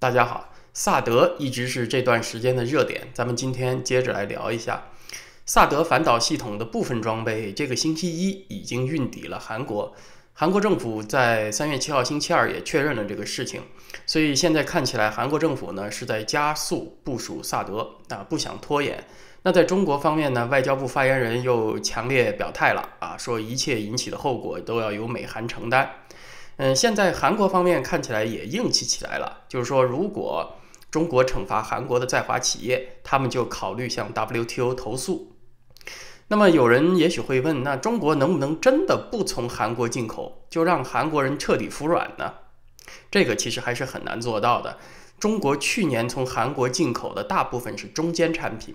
大家好，萨德一直是这段时间的热点。咱们今天接着来聊一下萨德反导系统的部分装备，这个星期一已经运抵了韩国。韩国政府在三月七号星期二也确认了这个事情，所以现在看起来韩国政府呢是在加速部署萨德啊，不想拖延。那在中国方面呢，外交部发言人又强烈表态了啊，说一切引起的后果都要由美韩承担。嗯，现在韩国方面看起来也硬气起来了，就是说，如果中国惩罚韩国的在华企业，他们就考虑向 WTO 投诉。那么，有人也许会问，那中国能不能真的不从韩国进口，就让韩国人彻底服软呢？这个其实还是很难做到的。中国去年从韩国进口的大部分是中间产品。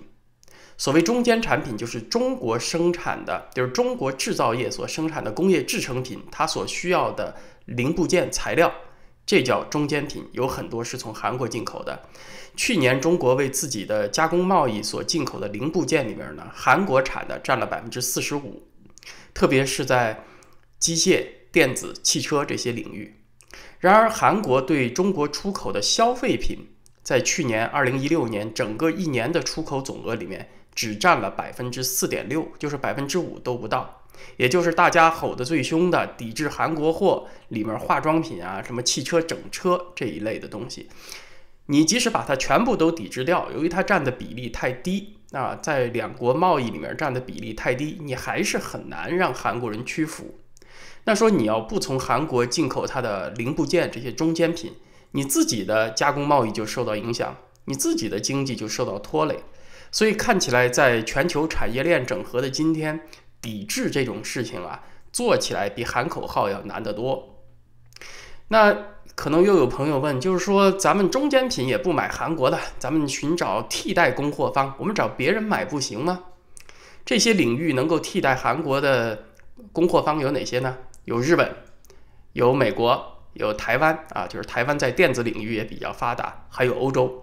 所谓中间产品，就是中国生产的，就是中国制造业所生产的工业制成品，它所需要的零部件材料，这叫中间品。有很多是从韩国进口的。去年中国为自己的加工贸易所进口的零部件里面呢，韩国产的占了百分之四十五，特别是在机械、电子、汽车这些领域。然而，韩国对中国出口的消费品，在去年二零一六年整个一年的出口总额里面，只占了百分之四点六，就是百分之五都不到。也就是大家吼得最凶的抵制韩国货，里面化妆品啊、什么汽车整车这一类的东西，你即使把它全部都抵制掉，由于它占的比例太低啊，在两国贸易里面占的比例太低，你还是很难让韩国人屈服。那说你要不从韩国进口它的零部件这些中间品，你自己的加工贸易就受到影响，你自己的经济就受到拖累。所以看起来，在全球产业链整合的今天，抵制这种事情啊，做起来比喊口号要难得多。那可能又有朋友问，就是说，咱们中间品也不买韩国的，咱们寻找替代供货方，我们找别人买不行吗？这些领域能够替代韩国的供货方有哪些呢？有日本，有美国，有台湾啊，就是台湾在电子领域也比较发达，还有欧洲。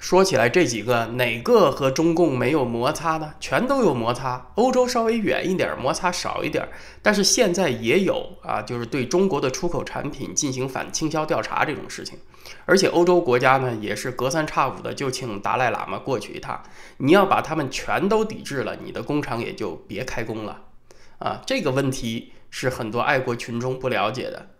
说起来，这几个哪个和中共没有摩擦呢？全都有摩擦。欧洲稍微远一点，摩擦少一点，但是现在也有啊，就是对中国的出口产品进行反倾销调查这种事情。而且欧洲国家呢，也是隔三差五的就请达赖喇嘛过去一趟。你要把他们全都抵制了，你的工厂也就别开工了啊。这个问题是很多爱国群众不了解的。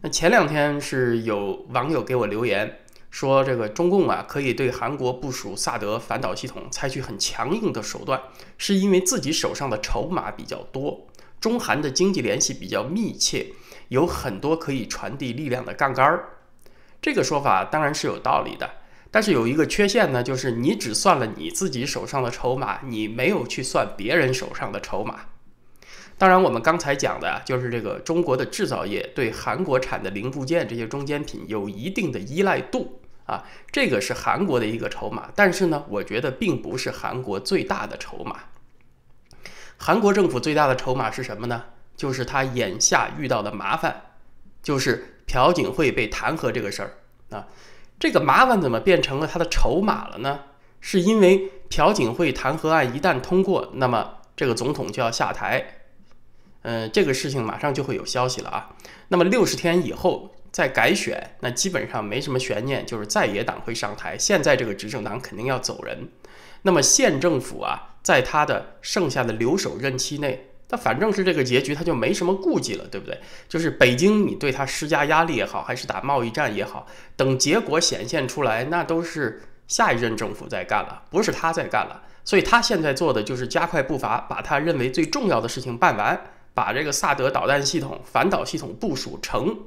那前两天是有网友给我留言。说这个中共啊，可以对韩国部署萨德反导系统采取很强硬的手段，是因为自己手上的筹码比较多，中韩的经济联系比较密切，有很多可以传递力量的杠杆儿。这个说法当然是有道理的，但是有一个缺陷呢，就是你只算了你自己手上的筹码，你没有去算别人手上的筹码。当然，我们刚才讲的就是这个中国的制造业对韩国产的零部件这些中间品有一定的依赖度。啊，这个是韩国的一个筹码，但是呢，我觉得并不是韩国最大的筹码。韩国政府最大的筹码是什么呢？就是他眼下遇到的麻烦，就是朴槿惠被弹劾这个事儿啊。这个麻烦怎么变成了他的筹码了呢？是因为朴槿惠弹劾案一旦通过，那么这个总统就要下台。嗯，这个事情马上就会有消息了啊。那么六十天以后。在改选，那基本上没什么悬念，就是在野党会上台。现在这个执政党肯定要走人，那么县政府啊，在他的剩下的留守任期内，他反正是这个结局，他就没什么顾忌了，对不对？就是北京你对他施加压力也好，还是打贸易战也好，等结果显现出来，那都是下一任政府在干了，不是他在干了。所以他现在做的就是加快步伐，把他认为最重要的事情办完，把这个萨德导弹系统、反导系统部署成。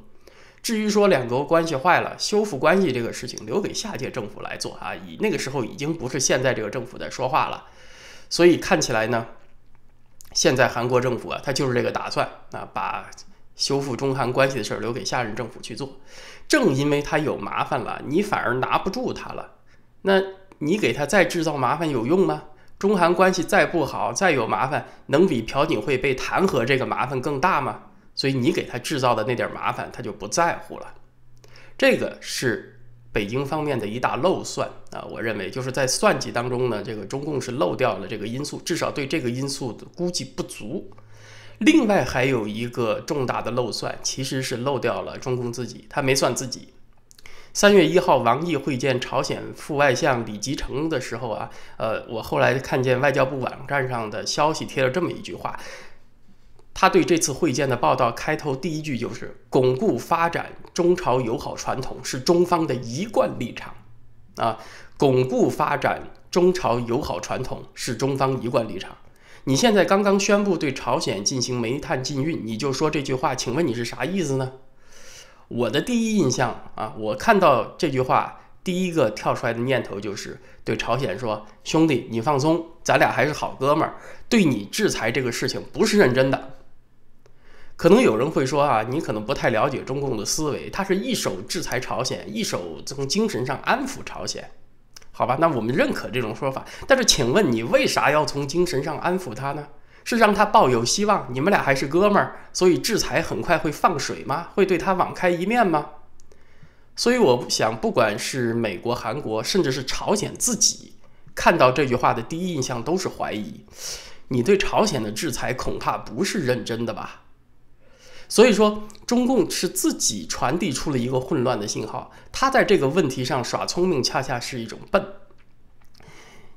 至于说两国关系坏了，修复关系这个事情留给下届政府来做啊，以那个时候已经不是现在这个政府在说话了，所以看起来呢，现在韩国政府啊，他就是这个打算啊，把修复中韩关系的事儿留给下任政府去做。正因为他有麻烦了，你反而拿不住他了，那你给他再制造麻烦有用吗？中韩关系再不好，再有麻烦，能比朴槿惠被弹劾这个麻烦更大吗？所以你给他制造的那点麻烦，他就不在乎了。这个是北京方面的一大漏算啊！我认为就是在算计当中呢，这个中共是漏掉了这个因素，至少对这个因素的估计不足。另外还有一个重大的漏算，其实是漏掉了中共自己，他没算自己。三月一号，王毅会见朝鲜副外相李吉成的时候啊，呃，我后来看见外交部网站上的消息贴了这么一句话。他对这次会见的报道开头第一句就是“巩固发展中朝友好传统是中方的一贯立场”，啊，“巩固发展中朝友好传统是中方一贯立场”。你现在刚刚宣布对朝鲜进行煤炭禁运，你就说这句话，请问你是啥意思呢？我的第一印象啊，我看到这句话第一个跳出来的念头就是对朝鲜说：“兄弟，你放松，咱俩还是好哥们儿，对你制裁这个事情不是认真的。”可能有人会说啊，你可能不太了解中共的思维，他是一手制裁朝鲜，一手从精神上安抚朝鲜，好吧？那我们认可这种说法，但是请问你为啥要从精神上安抚他呢？是让他抱有希望？你们俩还是哥们儿，所以制裁很快会放水吗？会对他网开一面吗？所以我想，不管是美国、韩国，甚至是朝鲜自己，看到这句话的第一印象都是怀疑，你对朝鲜的制裁恐怕不是认真的吧？所以说，中共是自己传递出了一个混乱的信号。他在这个问题上耍聪明，恰恰是一种笨。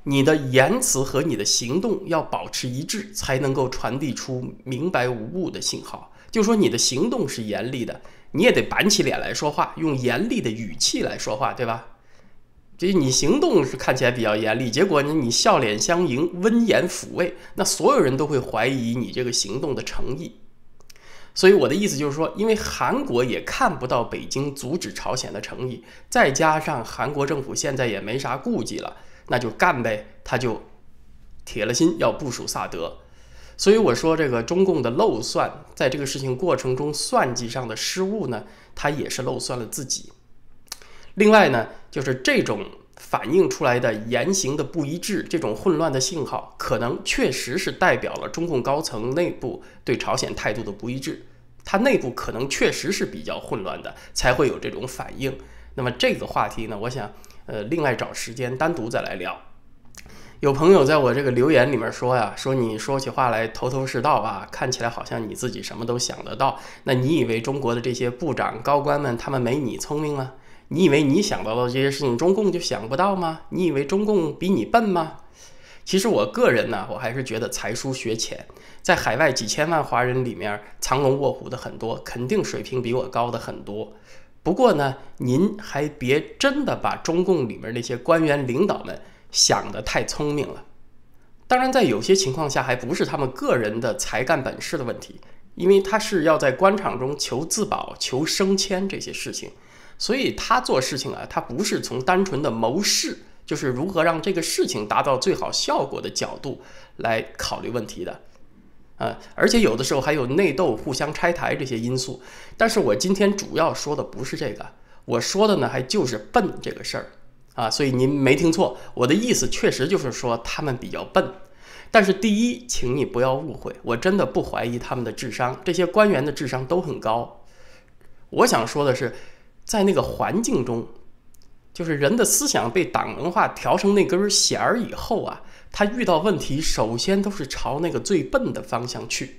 你的言辞和你的行动要保持一致，才能够传递出明白无误的信号。就说你的行动是严厉的，你也得板起脸来说话，用严厉的语气来说话，对吧？就你行动是看起来比较严厉，结果呢，你笑脸相迎、温言抚慰，那所有人都会怀疑你这个行动的诚意。所以我的意思就是说，因为韩国也看不到北京阻止朝鲜的诚意，再加上韩国政府现在也没啥顾忌了，那就干呗，他就铁了心要部署萨德。所以我说这个中共的漏算，在这个事情过程中算计上的失误呢，他也是漏算了自己。另外呢，就是这种。反映出来的言行的不一致，这种混乱的信号，可能确实是代表了中共高层内部对朝鲜态度的不一致。它内部可能确实是比较混乱的，才会有这种反应。那么这个话题呢，我想，呃，另外找时间单独再来聊。有朋友在我这个留言里面说呀，说你说起话来头头是道啊，看起来好像你自己什么都想得到。那你以为中国的这些部长高官们，他们没你聪明吗？你以为你想到的这些事情，中共就想不到吗？你以为中共比你笨吗？其实我个人呢，我还是觉得才疏学浅。在海外几千万华人里面，藏龙卧虎的很多，肯定水平比我高的很多。不过呢，您还别真的把中共里面那些官员领导们想得太聪明了。当然，在有些情况下，还不是他们个人的才干本事的问题，因为他是要在官场中求自保、求升迁这些事情。所以他做事情啊，他不是从单纯的谋事，就是如何让这个事情达到最好效果的角度来考虑问题的，啊，而且有的时候还有内斗、互相拆台这些因素。但是我今天主要说的不是这个，我说的呢，还就是笨这个事儿，啊，所以您没听错，我的意思确实就是说他们比较笨。但是第一，请你不要误会，我真的不怀疑他们的智商，这些官员的智商都很高。我想说的是。在那个环境中，就是人的思想被党文化调成那根弦儿以后啊，他遇到问题首先都是朝那个最笨的方向去。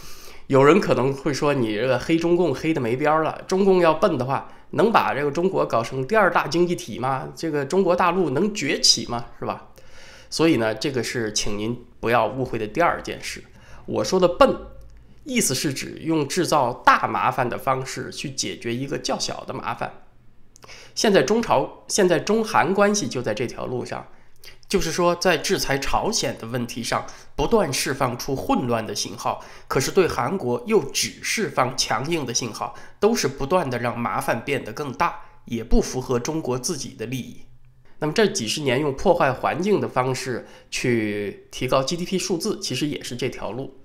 有人可能会说：“你这个黑中共黑的没边儿了，中共要笨的话，能把这个中国搞成第二大经济体吗？这个中国大陆能崛起吗？是吧？”所以呢，这个是请您不要误会的第二件事。我说的笨。意思是指用制造大麻烦的方式去解决一个较小的麻烦。现在中朝、现在中韩关系就在这条路上，就是说在制裁朝鲜的问题上不断释放出混乱的信号，可是对韩国又只释放强硬的信号，都是不断的让麻烦变得更大，也不符合中国自己的利益。那么这几十年用破坏环境的方式去提高 GDP 数字，其实也是这条路。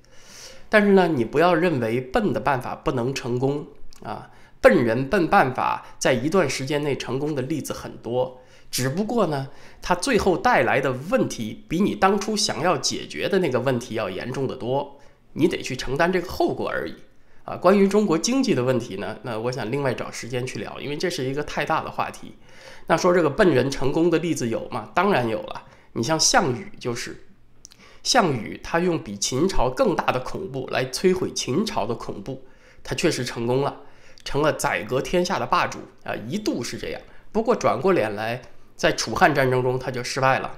但是呢，你不要认为笨的办法不能成功啊！笨人笨办法在一段时间内成功的例子很多，只不过呢，它最后带来的问题比你当初想要解决的那个问题要严重得多，你得去承担这个后果而已啊。关于中国经济的问题呢，那我想另外找时间去聊，因为这是一个太大的话题。那说这个笨人成功的例子有吗？当然有了，你像项羽就是。项羽他用比秦朝更大的恐怖来摧毁秦朝的恐怖，他确实成功了，成了宰割天下的霸主啊，一度是这样。不过转过脸来，在楚汉战争中他就失败了。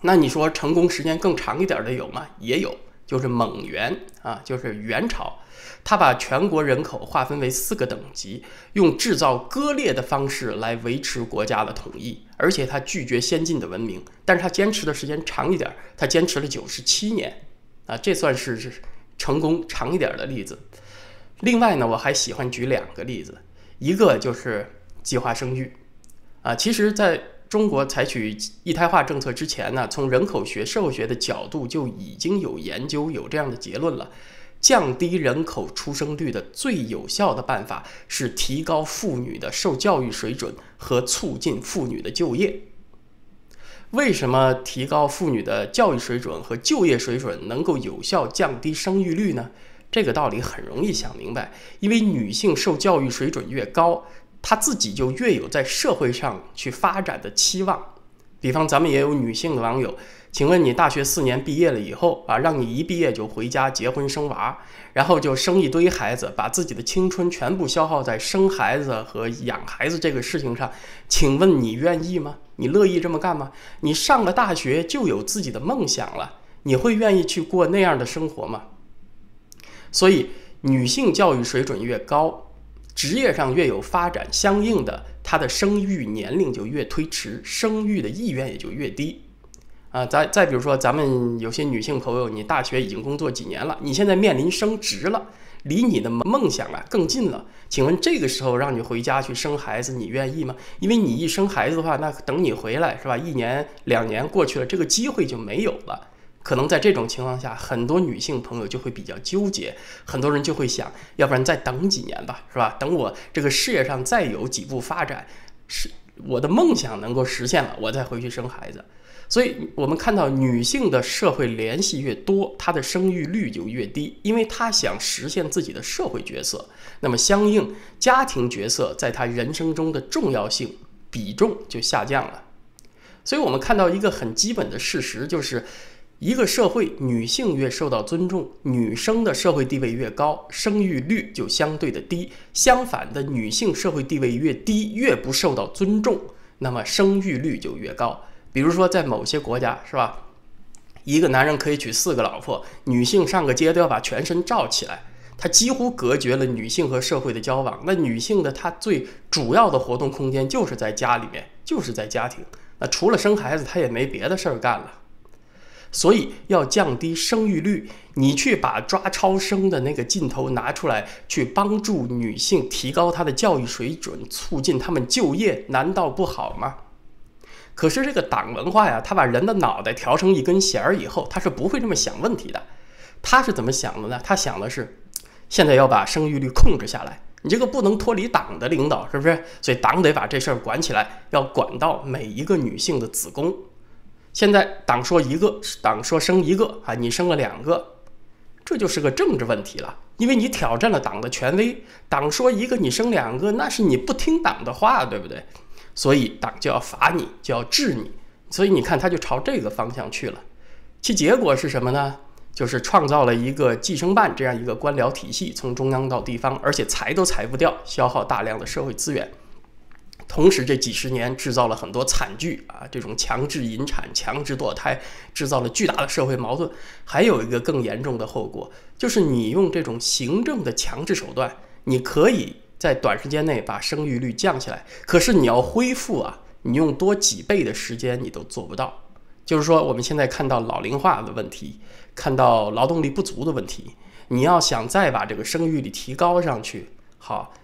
那你说成功时间更长一点的有吗？也有。就是蒙元啊，就是元朝，他把全国人口划分为四个等级，用制造割裂的方式来维持国家的统一，而且他拒绝先进的文明，但是他坚持的时间长一点，他坚持了九十七年，啊，这算是成功长一点的例子。另外呢，我还喜欢举两个例子，一个就是计划生育，啊，其实，在。中国采取一胎化政策之前呢，从人口学、社会学的角度就已经有研究，有这样的结论了：降低人口出生率的最有效的办法是提高妇女的受教育水准和促进妇女的就业。为什么提高妇女的教育水准和就业水准能够有效降低生育率呢？这个道理很容易想明白，因为女性受教育水准越高。她自己就越有在社会上去发展的期望。比方，咱们也有女性的网友，请问你大学四年毕业了以后啊，让你一毕业就回家结婚生娃，然后就生一堆孩子，把自己的青春全部消耗在生孩子和养孩子这个事情上，请问你愿意吗？你乐意这么干吗？你上了大学就有自己的梦想了，你会愿意去过那样的生活吗？所以，女性教育水准越高。职业上越有发展，相应的他的生育年龄就越推迟，生育的意愿也就越低。啊，再再比如说，咱们有些女性朋友，你大学已经工作几年了，你现在面临升职了，离你的梦想啊更近了。请问这个时候让你回家去生孩子，你愿意吗？因为你一生孩子的话，那等你回来是吧？一年两年过去了，这个机会就没有了。可能在这种情况下，很多女性朋友就会比较纠结，很多人就会想，要不然再等几年吧，是吧？等我这个事业上再有几步发展，是我的梦想能够实现了，我再回去生孩子。所以，我们看到女性的社会联系越多，她的生育率就越低，因为她想实现自己的社会角色，那么相应家庭角色在她人生中的重要性比重就下降了。所以我们看到一个很基本的事实就是。一个社会，女性越受到尊重，女生的社会地位越高，生育率就相对的低；相反的，女性社会地位越低，越不受到尊重，那么生育率就越高。比如说，在某些国家，是吧？一个男人可以娶四个老婆，女性上个街都要把全身罩起来，他几乎隔绝了女性和社会的交往。那女性的她最主要的活动空间就是在家里面，就是在家庭。那除了生孩子，她也没别的事儿干了。所以要降低生育率，你去把抓超生的那个劲头拿出来，去帮助女性提高她的教育水准，促进她们就业，难道不好吗？可是这个党文化呀，他把人的脑袋调成一根弦儿以后，他是不会这么想问题的。他是怎么想的呢？他想的是，现在要把生育率控制下来，你这个不能脱离党的领导，是不是？所以党得把这事儿管起来，要管到每一个女性的子宫。现在党说一个，党说生一个啊，你生了两个，这就是个政治问题了，因为你挑战了党的权威。党说一个，你生两个，那是你不听党的话，对不对？所以党就要罚你，就要治你。所以你看，他就朝这个方向去了。其结果是什么呢？就是创造了一个计生办这样一个官僚体系，从中央到地方，而且裁都裁不掉，消耗大量的社会资源。同时，这几十年制造了很多惨剧啊！这种强制引产、强制堕胎，制造了巨大的社会矛盾。还有一个更严重的后果，就是你用这种行政的强制手段，你可以在短时间内把生育率降下来。可是，你要恢复啊，你用多几倍的时间你都做不到。就是说，我们现在看到老龄化的问题，看到劳动力不足的问题，你要想再把这个生育率提高上去，好。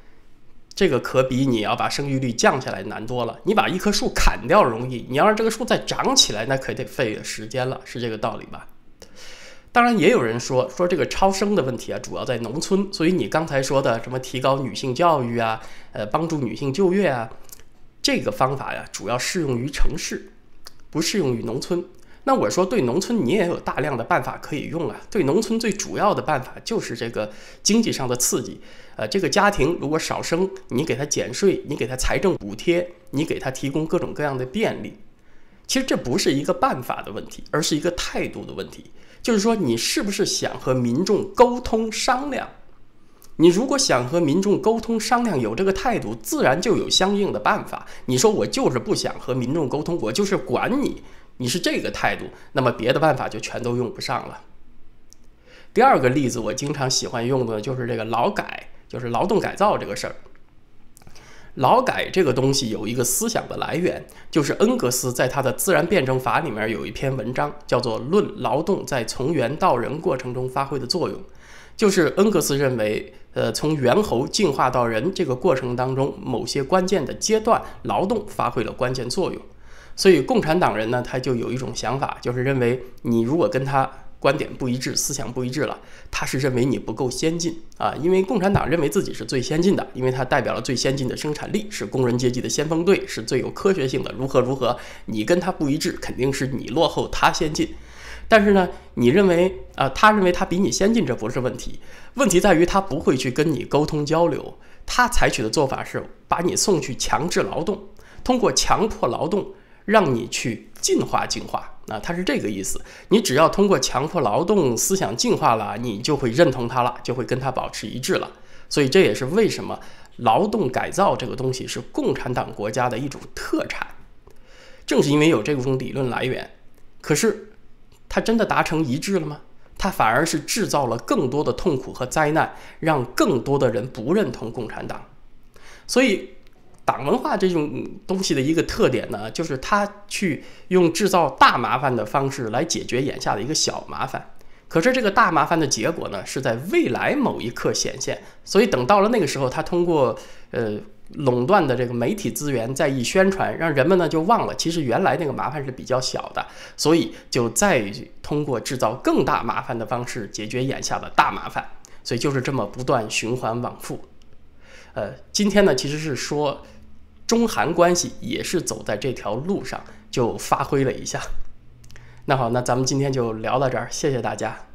这个可比你要把生育率降下来难多了。你把一棵树砍掉容易，你要让这个树再长起来，那可得费时间了，是这个道理吧？当然，也有人说，说这个超生的问题啊，主要在农村，所以你刚才说的什么提高女性教育啊，呃，帮助女性就业啊，这个方法呀，主要适用于城市，不适用于农村。那我说，对农村你也有大量的办法可以用啊。对农村最主要的办法就是这个经济上的刺激。呃，这个家庭如果少生，你给他减税，你给他财政补贴，你给他提供各种各样的便利。其实这不是一个办法的问题，而是一个态度的问题。就是说，你是不是想和民众沟通商量？你如果想和民众沟通商量，有这个态度，自然就有相应的办法。你说我就是不想和民众沟通，我就是管你。你是这个态度，那么别的办法就全都用不上了。第二个例子，我经常喜欢用的就是这个劳改，就是劳动改造这个事儿。劳改这个东西有一个思想的来源，就是恩格斯在他的《自然辩证法》里面有一篇文章，叫做《论劳动在从猿到人过程中发挥的作用》。就是恩格斯认为，呃，从猿猴进化到人这个过程当中，某些关键的阶段，劳动发挥了关键作用。所以共产党人呢，他就有一种想法，就是认为你如果跟他观点不一致、思想不一致了，他是认为你不够先进啊，因为共产党认为自己是最先进的，因为它代表了最先进的生产力，是工人阶级的先锋队，是最有科学性的。如何如何，你跟他不一致，肯定是你落后，他先进。但是呢，你认为啊，他认为他比你先进，这不是问题。问题在于他不会去跟你沟通交流，他采取的做法是把你送去强制劳动，通过强迫劳动。让你去进化，进化，那它是这个意思。你只要通过强迫劳动，思想进化了，你就会认同它了，就会跟它保持一致了。所以这也是为什么劳动改造这个东西是共产党国家的一种特产。正是因为有这部分理论来源，可是它真的达成一致了吗？它反而是制造了更多的痛苦和灾难，让更多的人不认同共产党。所以。党文化这种东西的一个特点呢，就是它去用制造大麻烦的方式来解决眼下的一个小麻烦。可是这个大麻烦的结果呢，是在未来某一刻显现。所以等到了那个时候，它通过呃垄断的这个媒体资源再一宣传，让人们呢就忘了其实原来那个麻烦是比较小的。所以就再通过制造更大麻烦的方式解决眼下的大麻烦。所以就是这么不断循环往复。呃，今天呢，其实是说中韩关系也是走在这条路上，就发挥了一下。那好，那咱们今天就聊到这儿，谢谢大家。